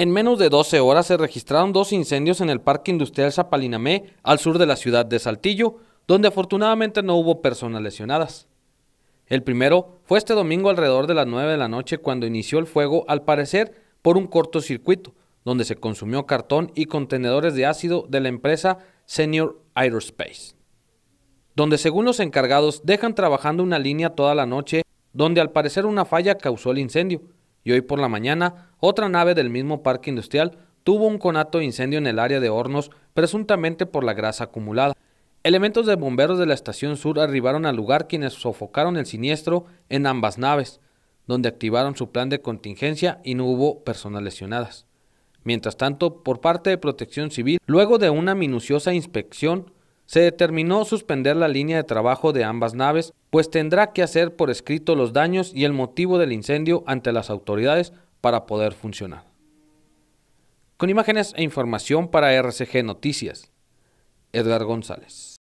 En menos de 12 horas se registraron dos incendios en el Parque Industrial Zapalinamé, al sur de la ciudad de Saltillo, donde afortunadamente no hubo personas lesionadas. El primero fue este domingo alrededor de las 9 de la noche cuando inició el fuego, al parecer por un cortocircuito, donde se consumió cartón y contenedores de ácido de la empresa Senior Aerospace, donde según los encargados dejan trabajando una línea toda la noche, donde al parecer una falla causó el incendio y hoy por la mañana otra nave del mismo parque industrial tuvo un conato de incendio en el área de hornos, presuntamente por la grasa acumulada. Elementos de bomberos de la estación sur arribaron al lugar quienes sofocaron el siniestro en ambas naves, donde activaron su plan de contingencia y no hubo personas lesionadas. Mientras tanto, por parte de Protección Civil, luego de una minuciosa inspección, se determinó suspender la línea de trabajo de ambas naves, pues tendrá que hacer por escrito los daños y el motivo del incendio ante las autoridades para poder funcionar. Con imágenes e información para RCG Noticias, Edgar González.